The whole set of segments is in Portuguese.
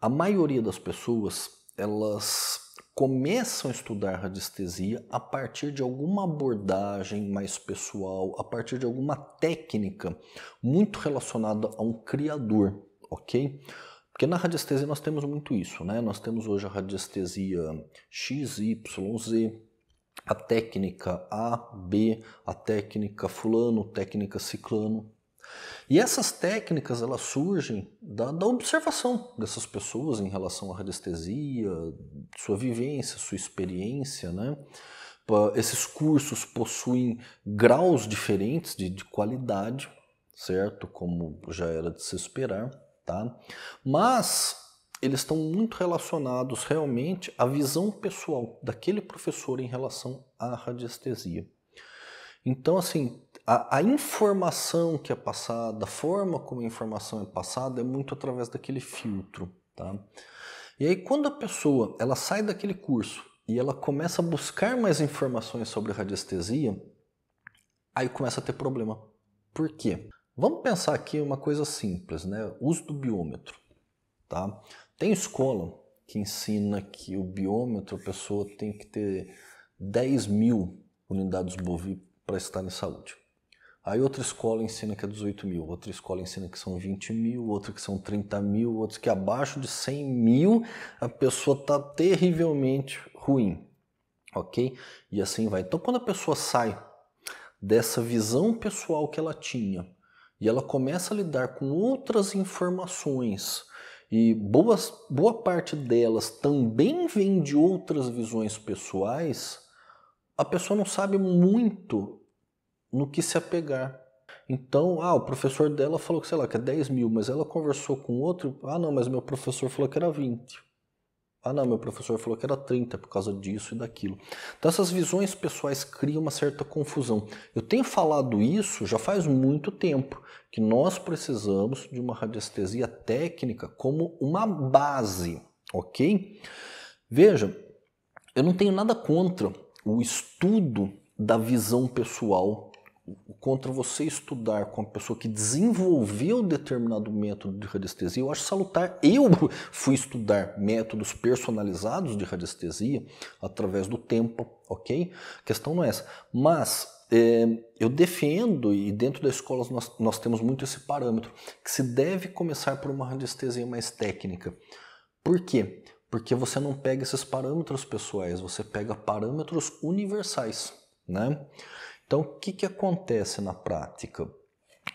A maioria das pessoas, elas começam a estudar radiestesia a partir de alguma abordagem mais pessoal, a partir de alguma técnica muito relacionada a um criador, ok? Porque na radiestesia nós temos muito isso, né? Nós temos hoje a radiestesia X, Y, Z, a técnica A, B, a técnica fulano, técnica ciclano. E essas técnicas elas surgem da, da observação dessas pessoas em relação à radiestesia, sua vivência, sua experiência, né? Esses cursos possuem graus diferentes de, de qualidade, certo? Como já era de se esperar, tá? Mas eles estão muito relacionados realmente à visão pessoal daquele professor em relação à radiestesia. Então, assim, a, a, informação que é passada, a forma como a informação é passada é muito através daquele filtro, tá? E aí quando a pessoa ela sai daquele curso e ela começa a buscar mais informações sobre radiestesia, aí começa a ter problema. Por quê? Vamos pensar aqui uma coisa simples, né? Uso do biômetro, tá? Tem escola que ensina que o biômetro a pessoa tem que ter 10 mil unidades bovi para estar em saúde. Aí outra escola ensina que é 18 mil, outra escola ensina que são 20 mil, outra que são 30 mil, outros que abaixo de 100 mil a pessoa está terrivelmente ruim, ok? E assim vai. Então quando a pessoa sai dessa visão pessoal que ela tinha e ela começa a lidar com outras informações e boas, boa parte delas também vem de outras visões pessoais, a pessoa não sabe muito no que se apegar. Então, ah, o professor dela falou que, sei lá, que é 10 mil, mas ela conversou com outro, ah não, mas meu professor falou que era 20. Ah não, meu professor falou que era 30 por causa disso e daquilo. Então essas visões pessoais criam uma certa confusão. Eu tenho falado isso já faz muito tempo, que nós precisamos de uma radiestesia técnica como uma base, ok? Veja, eu não tenho nada contra o estudo da visão pessoal contra você estudar com a pessoa que desenvolveu determinado método de radiestesia, eu acho salutar. Eu fui estudar métodos personalizados de radiestesia através do tempo, ok? A questão não é essa. Mas é, eu defendo, e dentro das escolas nós, nós temos muito esse parâmetro, que se deve começar por uma radiestesia mais técnica. Por quê? Porque você não pega esses parâmetros pessoais, você pega parâmetros universais. Né? Então, o que, que acontece na prática?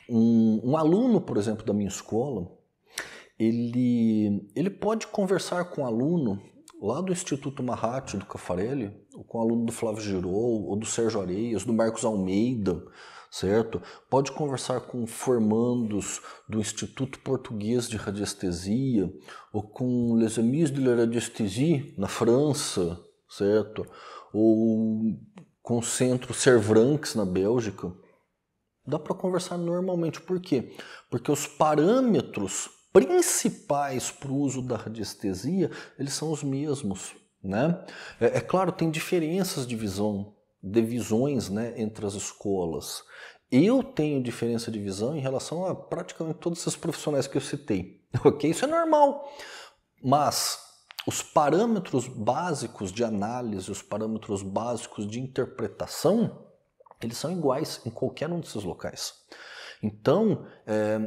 Um, um aluno, por exemplo, da minha escola, ele, ele pode conversar com um aluno lá do Instituto Marratti, do Cafarelli, ou com um aluno do Flávio Girou, ou do Sérgio Areias, do Marcos Almeida, certo? Pode conversar com formandos do Instituto Português de Radiestesia, ou com Les Amis de la Radiestesie, na França, certo? Ou com o centro Servranx na Bélgica, dá para conversar normalmente. Por quê? Porque os parâmetros principais para o uso da radiestesia, eles são os mesmos. Né? É, é claro, tem diferenças de visão, de visões né, entre as escolas. Eu tenho diferença de visão em relação a praticamente todos esses profissionais que eu citei. Ok? Isso é normal. Mas os parâmetros básicos de análise, os parâmetros básicos de interpretação, eles são iguais em qualquer um desses locais. Então, é,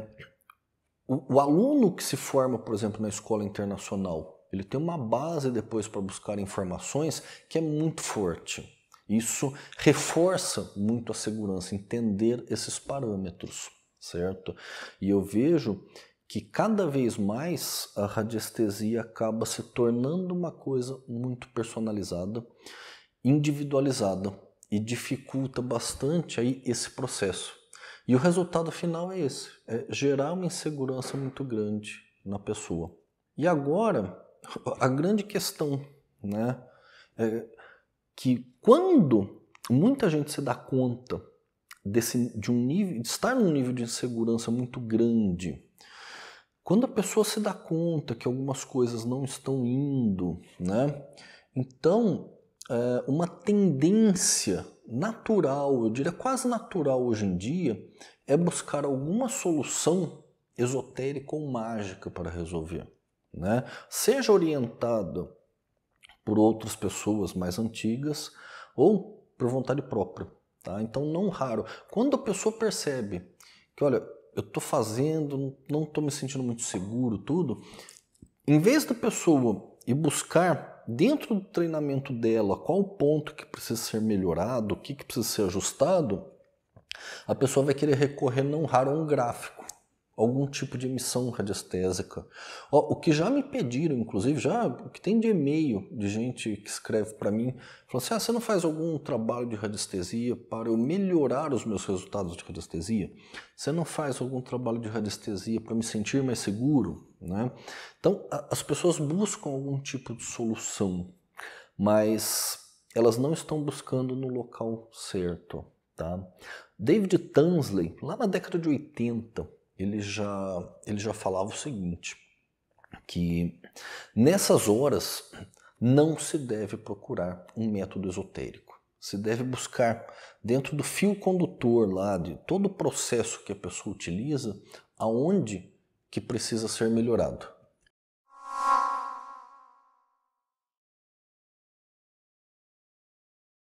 o, o aluno que se forma, por exemplo, na escola internacional, ele tem uma base depois para buscar informações que é muito forte. Isso reforça muito a segurança, entender esses parâmetros, certo? E eu vejo que cada vez mais a radiestesia acaba se tornando uma coisa muito personalizada, individualizada e dificulta bastante aí esse processo. E o resultado final é esse, é gerar uma insegurança muito grande na pessoa. E agora, a grande questão, né, é que quando muita gente se dá conta desse, de um nível, de estar num nível de insegurança muito grande, quando a pessoa se dá conta que algumas coisas não estão indo, né? Então, é uma tendência natural, eu diria quase natural hoje em dia, é buscar alguma solução esotérica ou mágica para resolver. Né? Seja orientada por outras pessoas mais antigas ou por vontade própria. Tá? Então, não raro. Quando a pessoa percebe que, olha, eu estou fazendo, não estou me sentindo muito seguro, tudo. Em vez da pessoa ir buscar dentro do treinamento dela qual o ponto que precisa ser melhorado, o que, que precisa ser ajustado, a pessoa vai querer recorrer não raro a um gráfico algum tipo de emissão radiestésica. o que já me pediram, inclusive, já o que tem de e-mail de gente que escreve para mim, falou assim: ah, você não faz algum trabalho de radiestesia para eu melhorar os meus resultados de radiestesia? Você não faz algum trabalho de radiestesia para me sentir mais seguro? Né? Então, a, as pessoas buscam algum tipo de solução, mas elas não estão buscando no local certo. Tá? David Tansley, lá na década de 80, ele já, ele já falava o seguinte, que nessas horas não se deve procurar um método esotérico. Se deve buscar dentro do fio condutor lá de todo o processo que a pessoa utiliza, aonde que precisa ser melhorado.